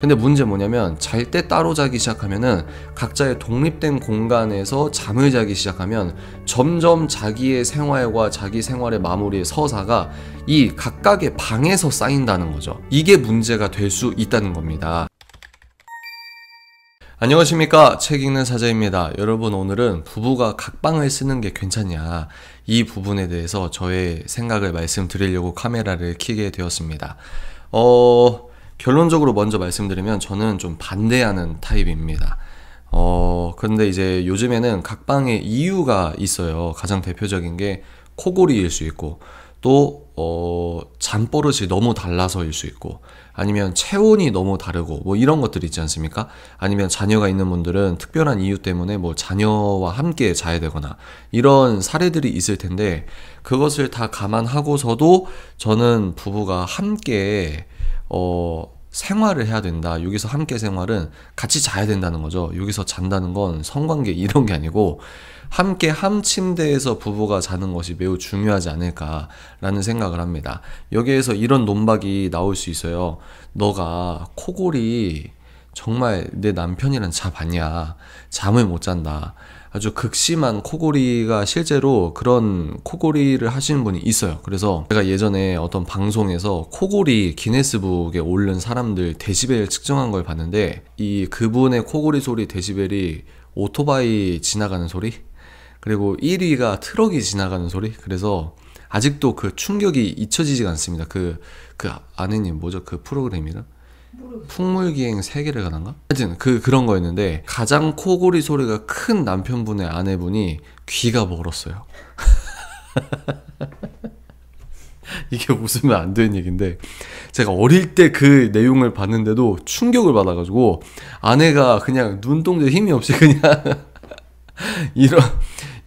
근데 문제 뭐냐면 잘 때 따로 자기 시작하면은 각자의 독립된 공간에서 잠을 자기 시작하면 점점 자기의 생활과 자기 생활의 마무리의 서사가 이 각각의 방에서 쌓인다는 거죠. 이게 문제가 될 수 있다는 겁니다. 안녕하십니까 책 읽는 사자입니다 여러분 오늘은 부부가 각방을 쓰는 게 괜찮냐 이 부분에 대해서 저의 생각을 말씀드리려고 카메라를 켜게 되었습니다 어 결론적으로 먼저 말씀드리면 저는 좀 반대하는 타입입니다. 어, 근데 이제 요즘에는 각방에 이유가 있어요. 가장 대표적인 게 코골이일 수 있고, 또, 어, 잠버릇이 너무 달라서일 수 있고, 아니면 체온이 너무 다르고, 뭐 이런 것들 이 있지 않습니까? 아니면 자녀가 있는 분들은 특별한 이유 때문에 뭐 자녀와 함께 자야 되거나, 이런 사례들이 있을 텐데, 그것을 다 감안하고서도 저는 부부가 함께, 어, 생활을 해야 된다. 여기서 함께 생활은 같이 자야 된다는 거죠. 여기서 잔다는 건 성관계 이런 게 아니고 함께 함 침대에서 부부가 자는 것이 매우 중요하지 않을까라는 생각을 합니다. 여기에서 이런 논박이 나올 수 있어요. 너가 코골이 정말 내 남편이랑 자 봤냐? 잠을 못 잔다. 아주 극심한 코골이가 실제로 그런 코골이를 하시는 분이 있어요. 그래서 제가 예전에 어떤 방송에서 코골이 기네스북에 오른 사람들 데시벨 측정한 걸 봤는데 이 그분의 코골이 소리 데시벨이 오토바이 지나가는 소리 그리고 1위가 트럭이 지나가는 소리 그래서 아직도 그 충격이 잊혀지지가 않습니다. 그, 그 아내님 뭐죠? 그 프로그램이라? 풍물기행 3개를 가던가? 하여튼 그 그런 거였는데 가장 코골이 소리가 큰 남편분의 아내분이 귀가 멀었어요. 이게 웃으면 안 되는 얘기인데 제가 어릴 때 그 내용을 봤는데도 충격을 받아가지고 아내가 그냥 눈동자 힘이 없이 그냥 이런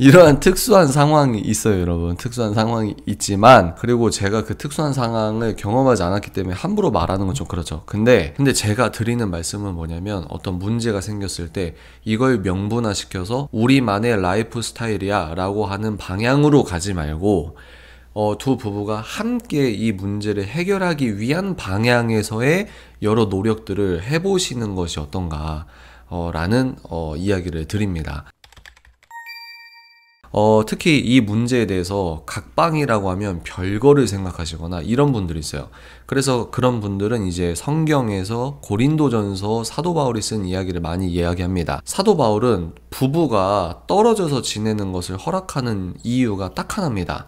이러한 특수한 상황이 있어요, 여러분. 특수한 상황이 있지만 그리고 제가 그 특수한 상황을 경험하지 않았기 때문에 함부로 말하는 건 좀 그렇죠. 근데 근데 제가 드리는 말씀은 뭐냐면 어떤 문제가 생겼을 때 이걸 명분화 시켜서 우리만의 라이프 스타일이야라고 하는 방향으로 가지 말고 어, 두 부부가 함께 이 문제를 해결하기 위한 방향에서의 여러 노력들을 해보시는 것이 어떤가, 어, 라는, 어, 이야기를 드립니다. 어, 특히 이 문제에 대해서 각방이라고 하면 별거를 생각하시거나 이런 분들이 있어요. 그래서 그런 분들은 이제 성경에서 고린도전서 사도 바울이 쓴 이야기를 많이 이야기합니다. 사도 바울은 부부가 떨어져서 지내는 것을 허락하는 이유가 딱 하나입니다.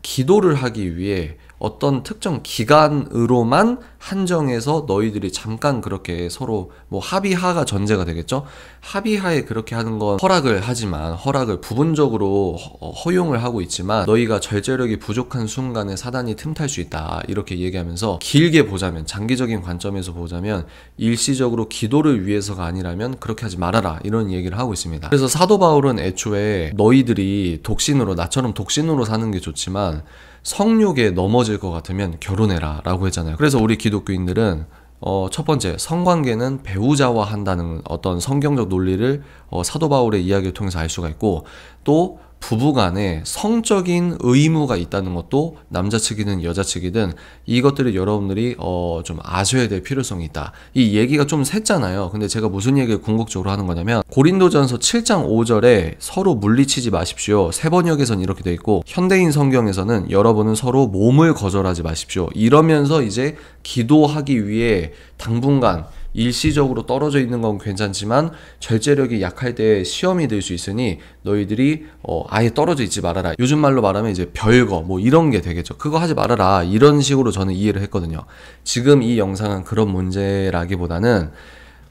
기도를 하기 위해 어떤 특정 기간으로만 한정해서 너희들이 잠깐 그렇게 서로 뭐 합의하가 전제가 되겠죠. 합의하에 그렇게 하는 건 허락을 하지만 허락을 부분적으로 어, 허용을 하고 있지만 너희가 절제력이 부족한 순간에 사단이 틈탈 수 있다 이렇게 얘기하면서 길게 보자면 장기적인 관점에서 보자면 일시적으로 기도를 위해서가 아니라면 그렇게 하지 말아라 이런 얘기를 하고 있습니다. 그래서 사도 바울은 애초에 너희들이 독신으로 나처럼 독신으로 사는 게 좋지만 성욕에 넘어질 것 같으면 결혼해라 라고 했잖아요. 그래서 우리 기독교인들은 어, 첫 번째, 성관계는 배우자와 한다는 어떤 성경적 논리를 어, 사도 바울의 이야기를 통해서 알 수가 있고, 또 부부 간에 성적인 의무가 있다는 것도 남자 측이든 여자 측이든 이것들을 여러분들이 어, 좀 아셔야 될 필요성이 있다. 이 얘기가 좀 샜잖아요. 근데 제가 무슨 얘기를 궁극적으로 하는 거냐면 고린도전서 7장 5절에 서로 물리치지 마십시오. 세번역에선 이렇게 돼 있고 현대인 성경에서는 여러분은 서로 몸을 거절하지 마십시오. 이러면서 이제 기도하기 위해 당분간 일시적으로 떨어져 있는 건 괜찮지만 절제력이 약할 때 시험이 될 수 있으니 너희들이 어, 아예 떨어져 있지 말아라. 요즘 말로 말하면 이제 별거 뭐 이런 게 되겠죠. 그거 하지 말아라. 이런 식으로 저는 이해를 했거든요. 지금 이 영상은 그런 문제라기보다는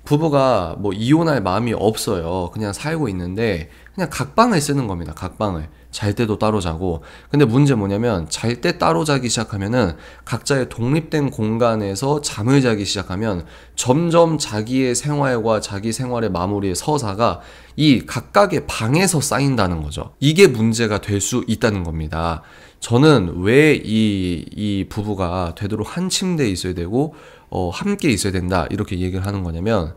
부부가 뭐 이혼할 마음이 없어요. 그냥 살고 있는데 그냥 각방을 쓰는 겁니다. 각방을. 잘 때도 따로 자고 근데 문제 뭐냐면 잘 때 따로 자기 시작하면은 각자의 독립된 공간에서 잠을 자기 시작하면 점점 자기의 생활과 자기 생활의 마무리의 서사가 이 각각의 방에서 쌓인다는 거죠. 이게 문제가 될 수 있다는 겁니다. 저는 왜 이 이 부부가 되도록 한 침대에 있어야 되고 어, 함께 있어야 된다 이렇게 얘기를 하는 거냐면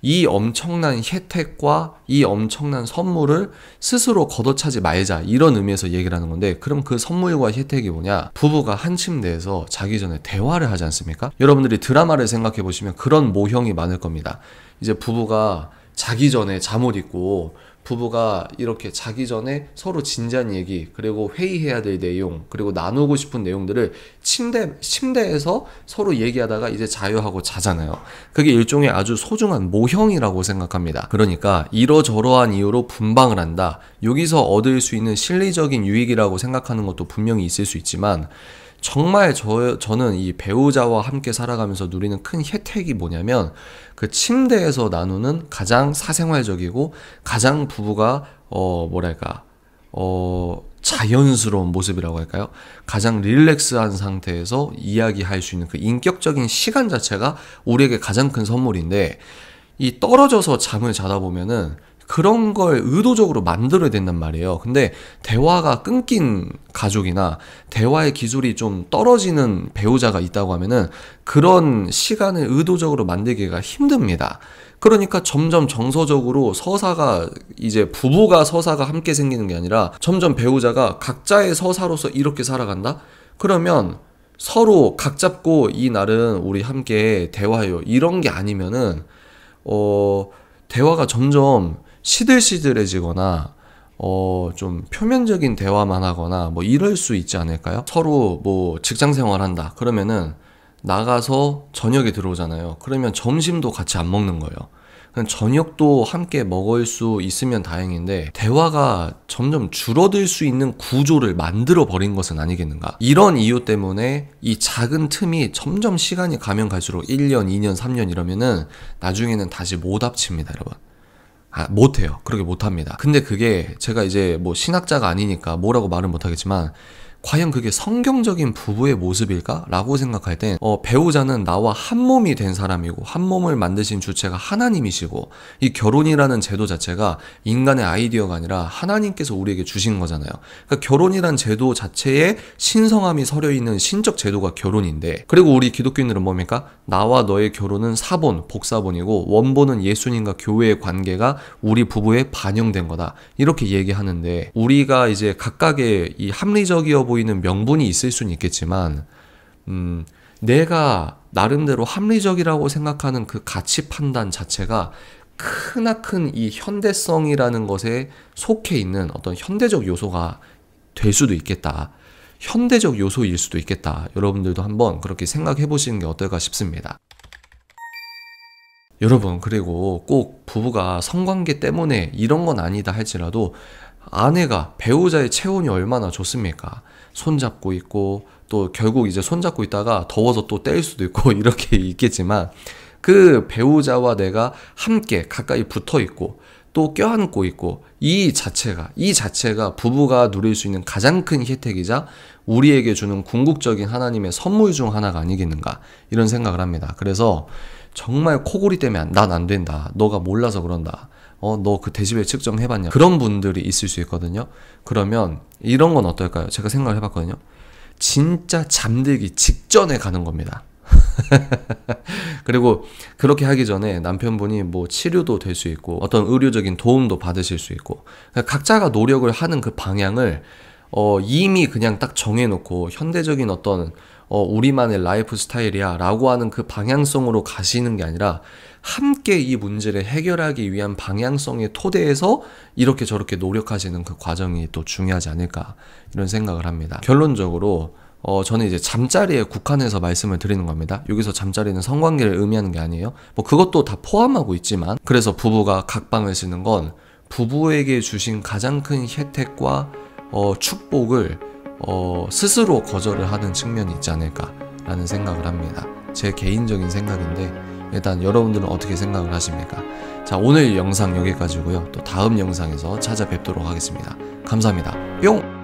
이 엄청난 혜택과 이 엄청난 선물을 스스로 걷어차지 말자 이런 의미에서 얘기를 하는 건데 그럼 그 선물과 혜택이 뭐냐 부부가 한 침대에서 자기 전에 대화를 하지 않습니까 여러분들이 드라마를 생각해 보시면 그런 모형이 많을 겁니다 이제 부부가 자기 전에 잠옷 입고 부부가 이렇게 자기 전에 서로 진지한 얘기 그리고 회의해야 될 내용 그리고 나누고 싶은 내용들을 침대 침대에서 서로 얘기하다가 이제 자유하고 자잖아요. 그게 일종의 아주 소중한 모형이라고 생각합니다. 그러니까 이러저러한 이유로 분방을 한다. 여기서 얻을 수 있는 실리적인 유익이라고 생각하는 것도 분명히 있을 수 있지만 정말 저, 저는 이 배우자와 함께 살아가면서 누리는 큰 혜택이 뭐냐면 그 침대에서 나누는 가장 사생활적이고 가장 부부가 어, 뭐랄까, 어, 자연스러운 모습이라고 할까요? 가장 릴렉스한 상태에서 이야기할 수 있는 그 인격적인 시간 자체가 우리에게 가장 큰 선물인데 이 떨어져서 잠을 자다 보면은 그런 걸 의도적으로 만들어야 된단 말이에요. 근데 대화가 끊긴 가족이나 대화의 기술이 좀 떨어지는 배우자가 있다고 하면은 그런 시간을 의도적으로 만들기가 힘듭니다. 그러니까 점점 정서적으로 서사가 이제 부부가 서사가 함께 생기는 게 아니라 점점 배우자가 각자의 서사로서 이렇게 살아간다? 그러면 서로 각 잡고 이 날은 우리 함께 대화해요. 이런 게 아니면은, 어, 대화가 점점 시들시들해지거나 어, 좀 표면적인 대화만 하거나 뭐 이럴 수 있지 않을까요? 서로 뭐 직장 생활한다. 그러면은 나가서 저녁에 들어오잖아요. 그러면 점심도 같이 안 먹는 거예요. 그냥 저녁도 함께 먹을 수 있으면 다행인데 대화가 점점 줄어들 수 있는 구조를 만들어 버린 것은 아니겠는가? 이런 이유 때문에 이 작은 틈이 점점 시간이 가면 갈수록 1년, 2년, 3년 이러면은 나중에는 다시 못 합칩니다, 여러분. 아, 못해요. 그렇게 못합니다. 근데 그게 제가 이제 뭐 신학자가 아니니까 뭐라고 말은 못하겠지만 과연 그게 성경적인 부부의 모습일까? 라고 생각할 땐, 어, 배우자는 나와 한 몸이 된 사람이고 한 몸을 만드신 주체가 하나님이시고 이 결혼이라는 제도 자체가 인간의 아이디어가 아니라 하나님께서 우리에게 주신 거잖아요. 그러니까 결혼이란 제도 자체에 신성함이 서려 있는 신적 제도가 결혼인데 그리고 우리 기독교인들은 뭡니까? 나와 너의 결혼은 사본, 복사본이고 원본은 예수님과 교회의 관계가 우리 부부에 반영된 거다. 이렇게 얘기하는데 우리가 이제 각각의 이 합리적이어 보이 보이는 명분이 있을 수는 있겠지만, 음, 내가 나름대로 합리적이라고 생각하는 그 가치 판단 자체가 크나큰 이 현대성이라는 것에 속해 있는 어떤 현대적 요소가 될 수도 있겠다. 현대적 요소일 수도 있겠다. 여러분들도 한번 그렇게 생각해 보시는 게 어떨까 싶습니다. 여러분, 그리고 꼭 부부가 성관계 때문에 이런 건 아니다 할지라도 아내가 배우자의 체온이 얼마나 좋습니까? 손잡고 있고 또 결국 이제 손잡고 있다가 더워서 또 뗄 수도 있고 이렇게 있겠지만 그 배우자와 내가 함께 가까이 붙어 있고 또 껴안고 있고 이 자체가 이 자체가 부부가 누릴 수 있는 가장 큰 혜택이자 우리에게 주는 궁극적인 하나님의 선물 중 하나가 아니겠는가 이런 생각을 합니다. 그래서 정말 코골이 되면 난 안 된다. 너가 몰라서 그런다. 어, 너 그 데시벨 측정해봤냐? 그런 분들이 있을 수 있거든요. 그러면 이런 건 어떨까요? 제가 생각을 해봤거든요. 진짜 잠들기 직전에 가는 겁니다. 그리고 그렇게 하기 전에 남편분이 뭐 치료도 될 수 있고 어떤 의료적인 도움도 받으실 수 있고 그러니까 각자가 노력을 하는 그 방향을 어, 이미 그냥 딱 정해놓고 현대적인 어떤 어, 우리만의 라이프 스타일이야 라고 하는 그 방향성으로 가시는 게 아니라 함께 이 문제를 해결하기 위한 방향성의 토대에서 이렇게 저렇게 노력하시는 그 과정이 또 중요하지 않을까 이런 생각을 합니다. 결론적으로 어, 저는 이제 잠자리에 국한해서 말씀을 드리는 겁니다. 여기서 잠자리는 성관계를 의미하는 게 아니에요. 뭐 그것도 다 포함하고 있지만 그래서 부부가 각방을 쓰는 건 부부에게 주신 가장 큰 혜택과 어, 축복을 어, 스스로 거절을 하는 측면이 있지 않을까라는 생각을 합니다. 제 개인적인 생각인데 일단 여러분들은 어떻게 생각을 하십니까? 자 오늘 영상 여기까지고요. 또 다음 영상에서 찾아뵙도록 하겠습니다. 감사합니다. 뿅!